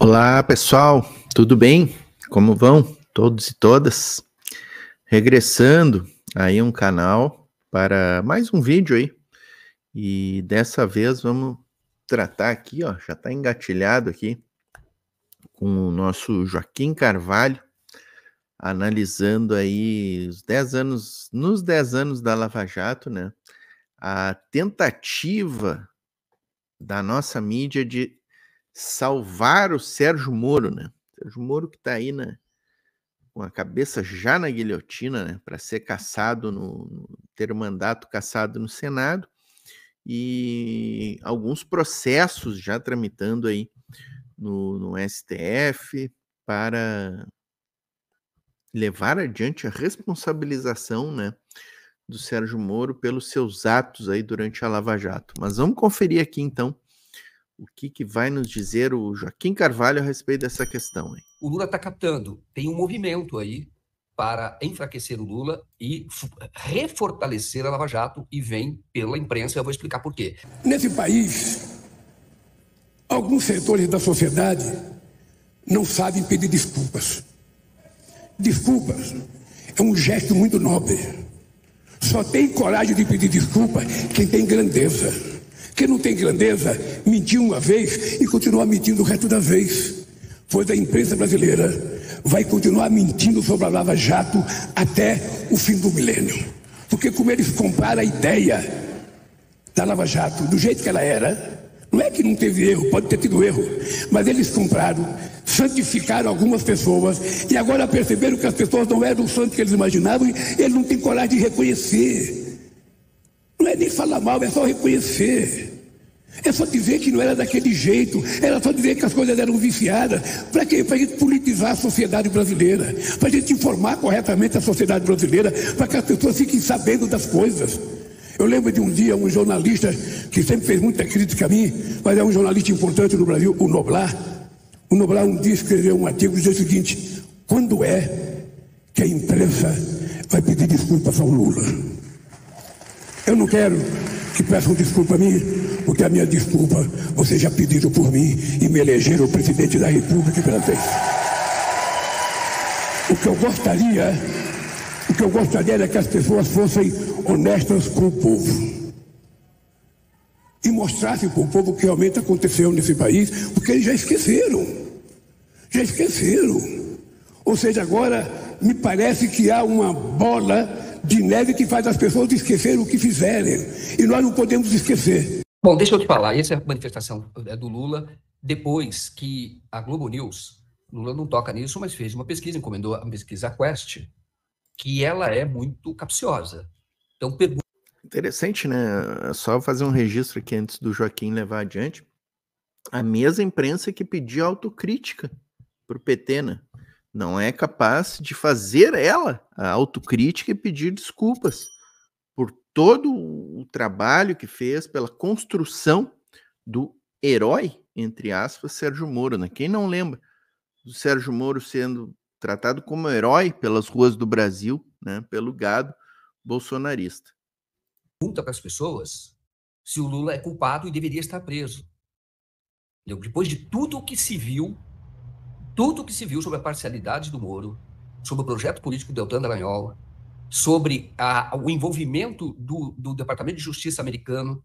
Olá, pessoal, tudo bem? Como vão todos e todas? Regressando aí um canal para mais um vídeo aí. E dessa vez vamos tratar aqui, ó, já está engatilhado aqui com o nosso Joaquim Carvalho, analisando aí os 10 anos, nos 10 anos da Lava Jato, né? A tentativa da nossa mídia de salvar o Sérgio Moro, né? Sérgio Moro que está aí né? com a cabeça já na guilhotina, né? Para ser caçado, no, ter mandato caçado no Senado e alguns processos já tramitando aí no, no STF para levar adiante a responsabilização, né? do Sérgio Moro pelos seus atos aí durante a Lava Jato. Mas vamos conferir aqui então o que, que vai nos dizer o Joaquim Carvalho a respeito dessa questão? Hein? O Lula está captando. Tem um movimento aí para enfraquecer o Lula e refortalecer a Lava Jato e vem pela imprensa. Eu vou explicar por quê. Nesse país, alguns setores da sociedade não sabem pedir desculpas. Desculpas é um gesto muito nobre. Só tem coragem de pedir desculpa quem tem grandeza. Quem não tem grandeza mentiu uma vez e continua mentindo o resto da vez. Pois a imprensa brasileira vai continuar mentindo sobre a Lava Jato até o fim do milênio. Porque como eles compraram a ideia da Lava Jato do jeito que ela era, não é que não teve erro, pode ter tido erro, mas eles compraram, santificaram algumas pessoas e agora perceberam que as pessoas não eram o santo que eles imaginavam e eles não têm coragem de reconhecer. Não é nem falar mal, é só reconhecer. É só dizer que não era daquele jeito, era só dizer que as coisas eram viciadas. Para quê? Para a gente politizar a sociedade brasileira, para a gente informar corretamente a sociedade brasileira, para que as pessoas fiquem sabendo das coisas. Eu lembro de um dia um jornalista que sempre fez muita crítica a mim, mas é um jornalista importante no Brasil, o Noblar. O Noblar um dia escreveu um artigo dizendo o seguinte: quando é que a imprensa vai pedir desculpas ao Lula? Eu não quero que peçam desculpa a mim, porque a minha desculpa vocês já pediram por mim e me elegeram presidente da República pela vez. O que eu gostaria, o que eu gostaria era é que as pessoas fossem honestas com o povo e mostrassem para o povo o que realmente aconteceu nesse país, porque eles já esqueceram. Já esqueceram. Ou seja, agora me parece que há uma bola de neve que faz as pessoas esquecerem o que fizerem. E nós não podemos esquecer. Bom, deixa eu te falar, essa é a manifestação é, do Lula depois que a Globo News, Lula não toca nisso, mas fez uma pesquisa, encomendou a pesquisa Quest, que ela é muito capciosa. Então, pergunta. Interessante, né? É só fazer um registro aqui antes do Joaquim levar adiante. A mesma imprensa que pedia autocrítica para o PT, né? não é capaz de fazer ela a autocrítica e pedir desculpas por todo o trabalho que fez pela construção do herói, entre aspas, Sérgio Moro. Né? Quem não lembra do Sérgio Moro sendo tratado como herói pelas ruas do Brasil, né? pelo gado bolsonarista? Pergunta para as pessoas se o Lula é culpado e deveria estar preso. Depois de tudo o que se viu tudo que se viu sobre a parcialidade do Moro, sobre o projeto político do Deltan Dallagnol, sobre a, o envolvimento do, do Departamento de Justiça americano,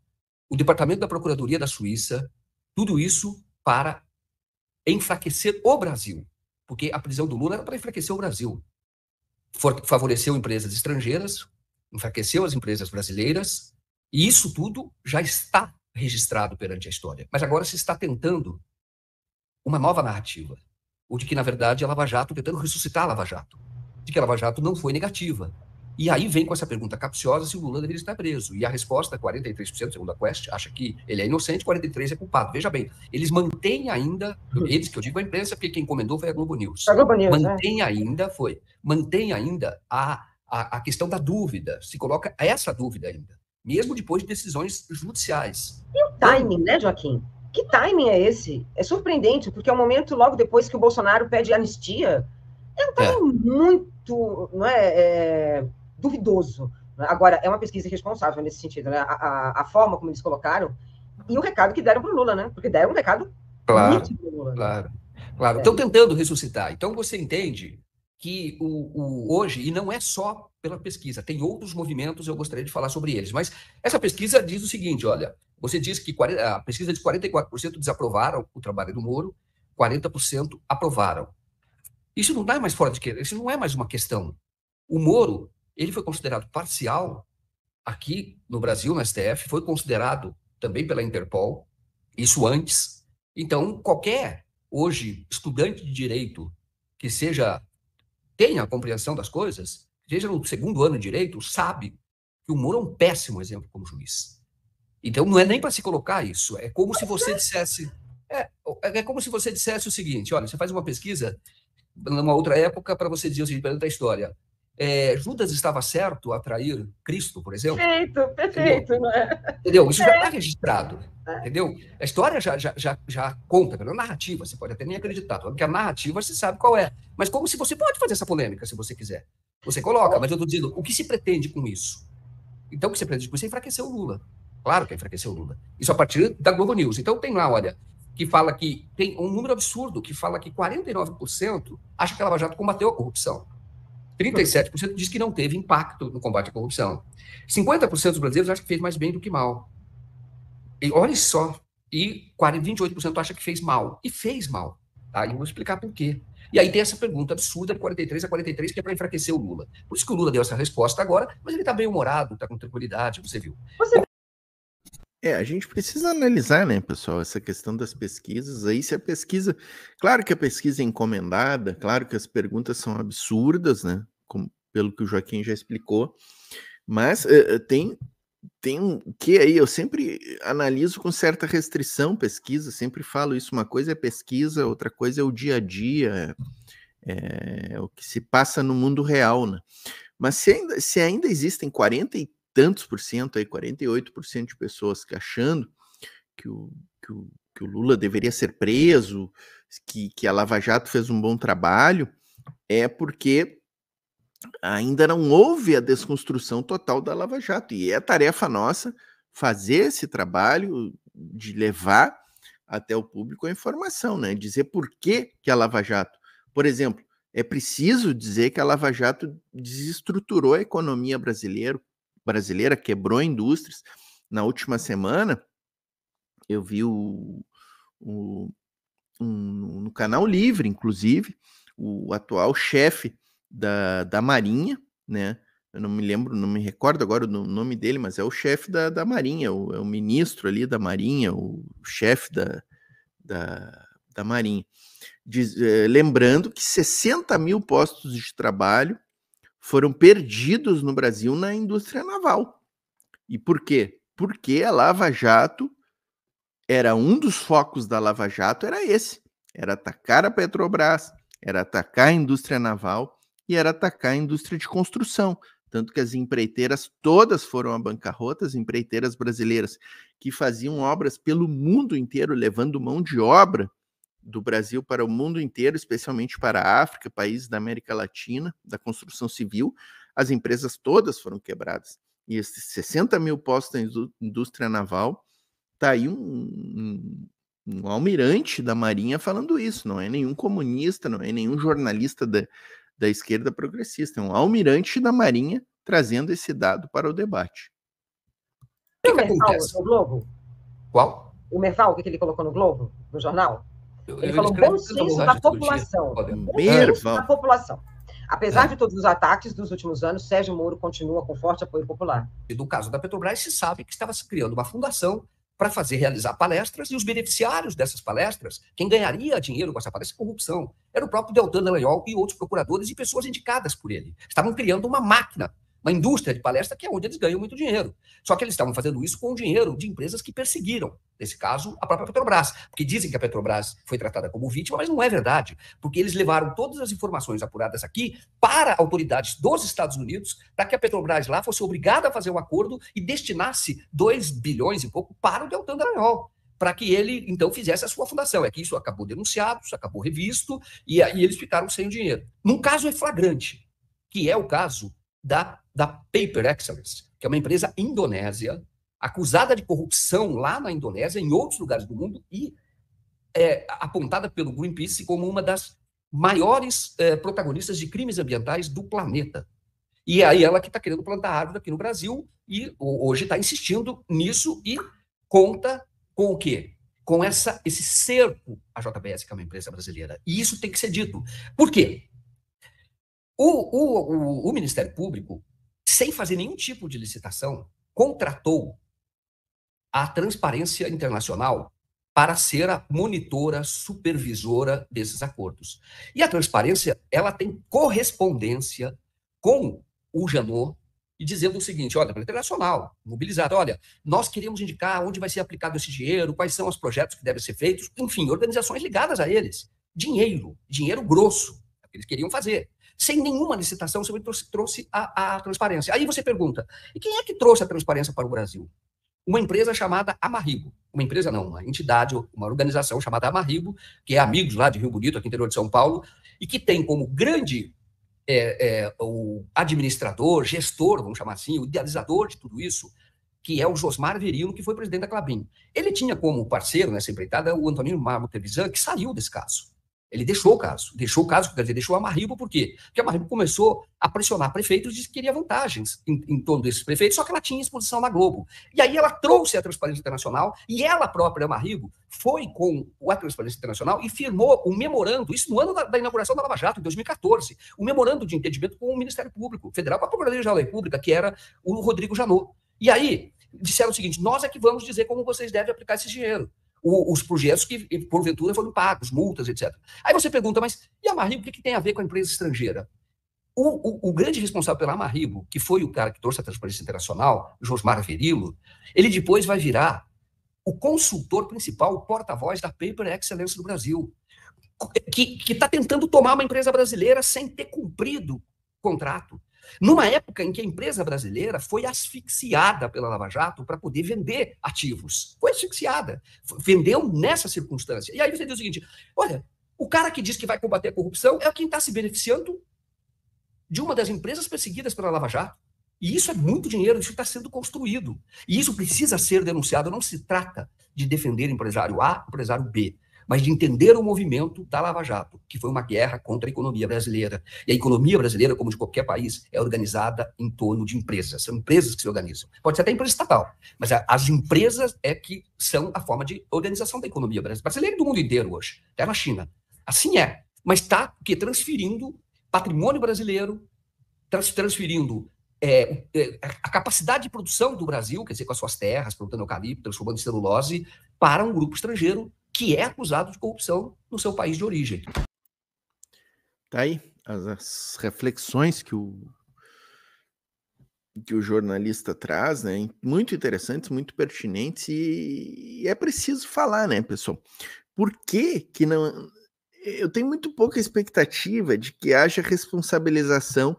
o Departamento da Procuradoria da Suíça, tudo isso para enfraquecer o Brasil, porque a prisão do Lula era para enfraquecer o Brasil. Favoreceu empresas estrangeiras, enfraqueceu as empresas brasileiras, e isso tudo já está registrado perante a história. Mas agora se está tentando uma nova narrativa, ou de que, na verdade, a Lava Jato tentando ressuscitar a Lava Jato, de que a Lava Jato não foi negativa. E aí vem com essa pergunta capciosa se o Lula deveria estar preso. E a resposta, 43%, segundo a Quest, acha que ele é inocente, 43% é culpado. Veja bem, eles mantêm ainda, eles que eu digo a imprensa, porque quem encomendou foi a Globo News. A Globo News, né? Mantém ainda, foi, mantém ainda a, a, a questão da dúvida, se coloca essa dúvida ainda, mesmo depois de decisões judiciais. E o timing, né, Joaquim? Que timing é esse? É surpreendente, porque é o um momento logo depois que o Bolsonaro pede anistia. É um é. timing é. muito não é, é, duvidoso. Agora, é uma pesquisa irresponsável nesse sentido, né? A, a, a forma como eles colocaram e o recado que deram para o Lula, né? Porque deram um recado claro, para Lula. Né? Claro, claro. Estão é. tentando ressuscitar. Então, você entende que o, o, hoje, e não é só pela pesquisa. Tem outros movimentos, eu gostaria de falar sobre eles. Mas essa pesquisa diz o seguinte: olha, você diz que 40, a pesquisa de 44% desaprovaram o trabalho do Moro, 40% aprovaram. Isso não dá mais fora de que isso não é mais uma questão. O Moro, ele foi considerado parcial aqui no Brasil, no STF, foi considerado também pela Interpol, isso antes. Então, qualquer hoje estudante de direito que seja tenha a compreensão das coisas, esteja no segundo ano de direito, sabe que o Moro é um péssimo exemplo como juiz. Então não é nem para se colocar isso, é como se você dissesse é, é como se você dissesse o seguinte, olha, você faz uma pesquisa numa outra época para você dizer o seguinte, para história, é, Judas estava certo a trair Cristo, por exemplo. Perfeito, perfeito, entendeu? não é? Entendeu? Isso é. já está registrado, é. entendeu? A história já, já, já, já conta, pela narrativa, você pode até nem acreditar, porque a narrativa você sabe qual é. Mas como se você pode fazer essa polêmica, se você quiser. Você coloca, mas eu estou dizendo, o que se pretende com isso? Então, o que se pretende com isso é enfraquecer o Lula. Claro que é enfraquecer o Lula. Isso a partir da Globo News. Então, tem lá, olha, que fala que tem um número absurdo que fala que 49% acha que a Lava Jato combateu a corrupção. 37% diz que não teve impacto no combate à corrupção. 50% dos brasileiros acham que fez mais bem do que mal. E olha só, e 28% acha que fez mal. E fez mal. Tá? E eu vou explicar por quê. E aí tem essa pergunta absurda de 43 a 43, que é para enfraquecer o Lula. Por isso que o Lula deu essa resposta agora, mas ele está bem humorado, está com tranquilidade, você viu. Você é, a gente precisa analisar, né, pessoal, essa questão das pesquisas aí. Se a pesquisa. Claro que a pesquisa é encomendada, claro que as perguntas são absurdas, né? Como, pelo que o Joaquim já explicou. Mas uh, tem, tem um que aí eu sempre analiso com certa restrição pesquisa, sempre falo isso. Uma coisa é pesquisa, outra coisa é o dia a dia, é, é o que se passa no mundo real, né? Mas se ainda, se ainda existem 43 tantos por cento, aí 48% de pessoas que achando que o, que o, que o Lula deveria ser preso, que, que a Lava Jato fez um bom trabalho, é porque ainda não houve a desconstrução total da Lava Jato. E é tarefa nossa fazer esse trabalho de levar até o público a informação, né? Dizer por que, que a Lava Jato, por exemplo, é preciso dizer que a Lava Jato desestruturou a economia brasileira, brasileira quebrou indústrias. Na última semana, eu vi o, o um, no canal Livre, inclusive, o atual chefe da, da Marinha, né? Eu não me lembro, não me recordo agora do nome dele, mas é o chefe da, da Marinha, o, é o ministro ali da Marinha, o chefe da, da, da Marinha. Diz, eh, lembrando que 60 mil postos de trabalho foram perdidos no Brasil na indústria naval. E por quê? Porque a Lava Jato era um dos focos da Lava Jato, era esse. Era atacar a Petrobras, era atacar a indústria naval e era atacar a indústria de construção. Tanto que as empreiteiras todas foram a bancarrota, as empreiteiras brasileiras que faziam obras pelo mundo inteiro, levando mão de obra do Brasil para o mundo inteiro, especialmente para a África, países da América Latina, da construção civil, as empresas todas foram quebradas. E esses 60 mil postos da indústria naval, está aí um, um, um, almirante da Marinha falando isso, não é nenhum comunista, não é nenhum jornalista da, da esquerda progressista, é um almirante da Marinha trazendo esse dado para o debate. O que, que acontece? No Globo? Qual? O Merval, o que ele colocou no Globo, no jornal? Ele eu, falou bom senso da população. Bom senso da população. Apesar é. de todos os ataques dos últimos anos, Sérgio Moro continua com forte apoio popular. E no caso da Petrobras, se sabe que estava se criando uma fundação para fazer realizar palestras e os beneficiários dessas palestras, quem ganharia dinheiro com essa palestra, é corrupção, era o próprio Deltan Dallagnol e outros procuradores e pessoas indicadas por ele. Estavam criando uma máquina uma indústria de palestra que é onde eles ganham muito dinheiro. Só que eles estavam fazendo isso com o dinheiro de empresas que perseguiram, nesse caso, a própria Petrobras, porque dizem que a Petrobras foi tratada como vítima, mas não é verdade, porque eles levaram todas as informações apuradas aqui para autoridades dos Estados Unidos, para que a Petrobras lá fosse obrigada a fazer um acordo e destinasse 2 bilhões e pouco para o Deltan Dallagnol para que ele então fizesse a sua fundação. É que isso acabou denunciado, isso acabou revisto, e aí eles ficaram sem o dinheiro. Num caso é flagrante, que é o caso da da Paper Excellence, que é uma empresa indonésia, acusada de corrupção lá na Indonésia, em outros lugares do mundo, e é, apontada pelo Greenpeace como uma das maiores é, protagonistas de crimes ambientais do planeta. E é aí ela que está querendo plantar árvore aqui no Brasil e hoje está insistindo nisso e conta com o quê? Com essa, esse cerco à JBS, que é uma empresa brasileira. E isso tem que ser dito. Por quê? O, o, o, o Ministério Público sem fazer nenhum tipo de licitação, contratou a Transparência Internacional para ser a monitora, supervisora desses acordos. E a transparência, ela tem correspondência com o Janot e dizendo o seguinte, olha, para internacional, mobilizado, olha, nós queremos indicar onde vai ser aplicado esse dinheiro, quais são os projetos que devem ser feitos, enfim, organizações ligadas a eles. Dinheiro, dinheiro grosso, é o que eles queriam fazer sem nenhuma licitação, você trouxe, trouxe a, a transparência. Aí você pergunta, e quem é que trouxe a transparência para o Brasil? Uma empresa chamada Amarrigo. Uma empresa não, uma entidade, uma organização chamada Amarrigo, que é amigos lá de Rio Bonito, aqui no interior de São Paulo, e que tem como grande é, é, o administrador, gestor, vamos chamar assim, o idealizador de tudo isso, que é o Josmar Verino, que foi presidente da Clabin. Ele tinha como parceiro nessa empreitada o Antônio Marmo Trevisan, que saiu desse caso. Ele deixou o caso, deixou o caso, quer dizer, deixou a Marribo, por quê? Porque a Marribo começou a pressionar prefeitos e que queria vantagens em, em torno desses prefeitos, só que ela tinha exposição na Globo. E aí ela trouxe a Transparência Internacional e ela própria, a Marribo, foi com a Transparência Internacional e firmou um memorando, isso no ano da, da inauguração da Lava Jato, em 2014, um memorando de entendimento com o Ministério Público Federal, com a Procuradoria-Geral da República, que era o Rodrigo Janot. E aí, disseram o seguinte: nós é que vamos dizer como vocês devem aplicar esse dinheiro os projetos que, porventura, foram pagos, multas, etc. Aí você pergunta, mas e a Marribo, o que, que tem a ver com a empresa estrangeira? O, o, o, grande responsável pela Marribo, que foi o cara que trouxe a transparência internacional, Josmar Verilo, ele depois vai virar o consultor principal, o porta-voz da Paper Excellence do Brasil, que está tentando tomar uma empresa brasileira sem ter cumprido o contrato. Numa época em que a empresa brasileira foi asfixiada pela Lava Jato para poder vender ativos. Foi asfixiada. Vendeu nessa circunstância. E aí você diz o seguinte: olha, o cara que diz que vai combater a corrupção é quem está se beneficiando de uma das empresas perseguidas pela Lava Jato. E isso é muito dinheiro, isso está sendo construído. E isso precisa ser denunciado. Não se trata de defender empresário A, empresário B mas de entender o movimento da Lava Jato, que foi uma guerra contra a economia brasileira. E a economia brasileira, como de qualquer país, é organizada em torno de empresas. São empresas que se organizam. Pode ser até empresa estatal, mas as empresas é que são a forma de organização da economia brasileira e do mundo inteiro hoje, até na China. Assim é. Mas está que transferindo patrimônio brasileiro, transferindo é, é, a capacidade de produção do Brasil, quer dizer, com as suas terras, plantando eucalipto, transformando celulose, para um grupo estrangeiro que é acusado de corrupção no seu país de origem. Tá aí as, as reflexões que o que o jornalista traz, né? Muito interessantes, muito pertinentes e, e é preciso falar, né, pessoal? Por que que não eu tenho muito pouca expectativa de que haja responsabilização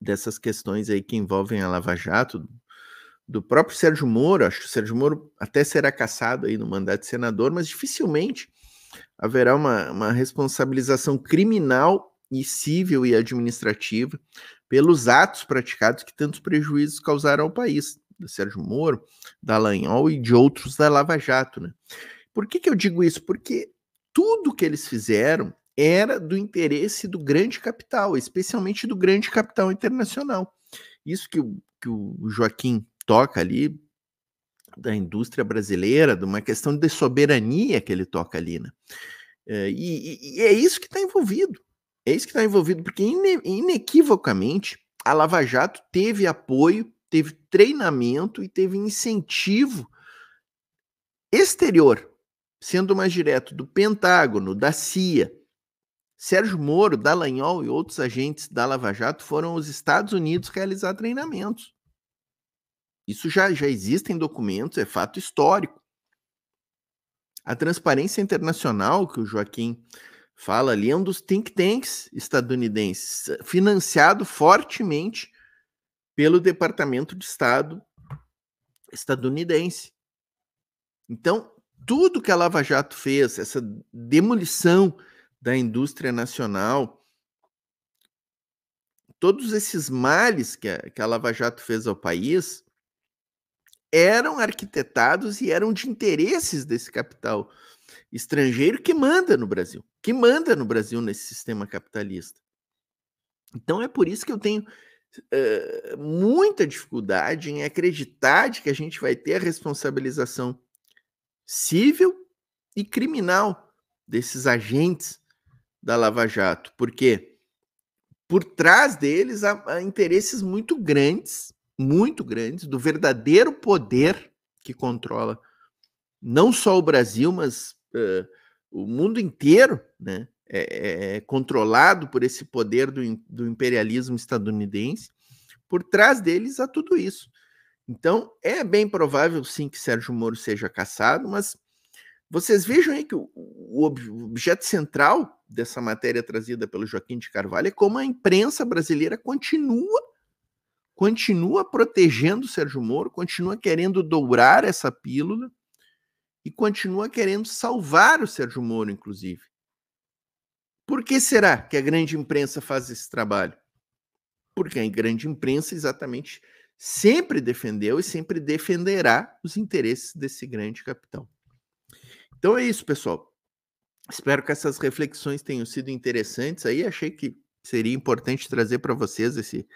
dessas questões aí que envolvem a Lava Jato, do próprio Sérgio Moro. Acho que o Sérgio Moro até será caçado aí no mandato de senador, mas dificilmente haverá uma, uma responsabilização criminal e civil e administrativa pelos atos praticados que tantos prejuízos causaram ao país, do Sérgio Moro, da Lanhol e de outros da Lava Jato. Né? Por que, que eu digo isso? Porque tudo que eles fizeram era do interesse do grande capital, especialmente do grande capital internacional. Isso que o, que o Joaquim toca ali da indústria brasileira, de uma questão de soberania que ele toca ali, né? Eh, e, e, é isso que está envolvido. É isso que está envolvido, porque ine, inequivocamente a Lava Jato teve apoio, teve treinamento e teve incentivo exterior, sendo mais direto do Pentágono, da CIA. Sérgio Moro, Dallagnol e outros agentes da Lava Jato foram aos Estados Unidos realizar treinamentos. Isso já, já existe em documentos, é fato histórico. A transparência internacional, que o Joaquim fala ali, é um dos think tanks estadunidenses, financiado fortemente pelo Departamento de Estado estadunidense. Então, tudo que a Lava Jato fez, essa demolição da indústria nacional, todos esses males que a, que a Lava Jato fez ao país, eram arquitetados e eram de interesses desse capital estrangeiro que manda no Brasil, que manda no Brasil nesse sistema capitalista. Então é por isso que eu tenho uh, muita dificuldade em acreditar de que a gente vai ter a responsabilização civil e criminal desses agentes da Lava Jato, porque por trás deles há, há interesses muito grandes muito grandes do verdadeiro poder que controla não só o Brasil, mas uh, o mundo inteiro, né? É é, é, é, controlado por esse poder do, do imperialismo estadunidense. Por trás deles há tudo isso. Então, é bem provável, sim, que Sérgio Moro seja caçado, mas vocês vejam aí que o, o, objeto central dessa matéria trazida pelo Joaquim de Carvalho é como a imprensa brasileira continua continua protegendo Sérgio Moro, continua querendo dourar essa pílula e continua querendo salvar o Sérgio Moro, inclusive. Por que será que a grande imprensa faz esse trabalho? Porque a grande imprensa exatamente sempre defendeu e sempre defenderá os interesses desse grande capitão. Então é isso, pessoal. Espero que essas reflexões tenham sido interessantes aí. Achei que seria importante trazer para vocês esse,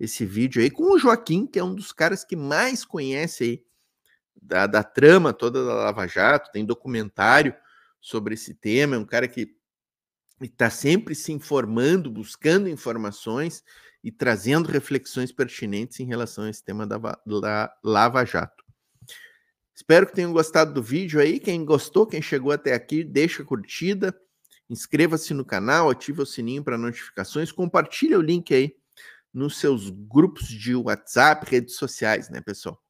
esse vídeo aí com o Joaquim, que é um dos caras que mais conhece aí da, da trama toda da Lava Jato, tem documentário sobre esse tema, é um cara que está sempre se informando, buscando informações e trazendo reflexões pertinentes em relação a esse tema da, da Lava Jato. Espero que tenham gostado do vídeo aí. Quem gostou, quem chegou até aqui, deixa a curtida, Inscreva-se no canal, ative o sininho para notificações, compartilhe o link aí nos seus grupos de WhatsApp, redes sociais, né, pessoal?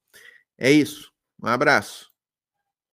É isso. Um abraço.